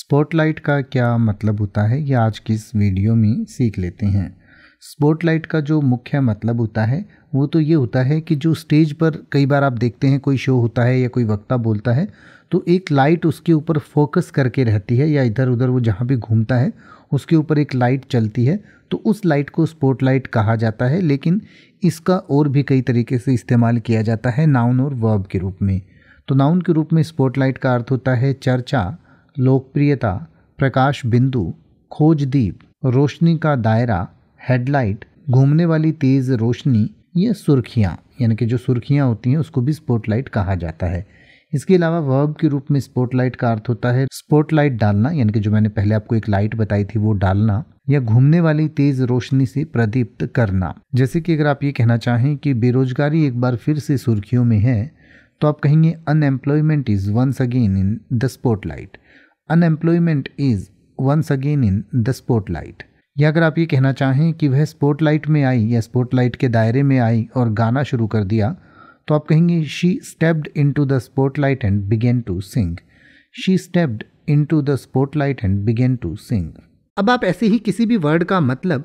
spotlight का क्या मतलब होता है ये आज की इस वीडियो में सीख लेते हैं स्पॉटलाइट का जो मुख्य मतलब होता है वो तो ये होता है कि जो स्टेज पर कई बार आप देखते हैं कोई शो होता है या कोई वक्ता बोलता है तो एक लाइट उसके ऊपर फोकस करके रहती है या इधर उधर वो जहाँ भी घूमता है उसके ऊपर एक लाइट चलती है तो उस लाइट को स्पॉटलाइट कहा जाता है लेकिन इसका और भी कई तरीके से इस्तेमाल किया जाता है नाउन और वर्ब के रूप में तो नाउन के रूप में स्पॉटलाइट का अर्थ होता है चर्चा लोकप्रियता प्रकाश बिंदु खोजदीप रोशनी का दायरा हेडलाइट घूमने वाली तेज़ रोशनी ये सुर्खियाँ यानी कि जो सुर्खियाँ होती हैं उसको भी स्पॉटलाइट कहा जाता है इसके अलावा वर्ब के रूप में स्पॉटलाइट का अर्थ होता है स्पॉटलाइट डालना यानी कि जो मैंने पहले आपको एक लाइट बताई थी वो डालना या घूमने वाली तेज रोशनी से प्रदीप्त करना जैसे कि अगर आप ये कहना चाहें कि बेरोजगारी एक बार फिर से सुर्खियों में है तो आप कहेंगे unemployment is once again in the spotlight unemployment is once again in the spotlight या अगर आप ये कहना चाहें कि वह स्पॉटलाइट में आई या स्पॉटलाइट के दायरे में आई और गाना शुरू कर दिया तो आप कहेंगे she stepped into the spotlight and began to sing she stepped into the spotlight and began to sing अब आप ऐसे ही किसी भी वर्ड का मतलब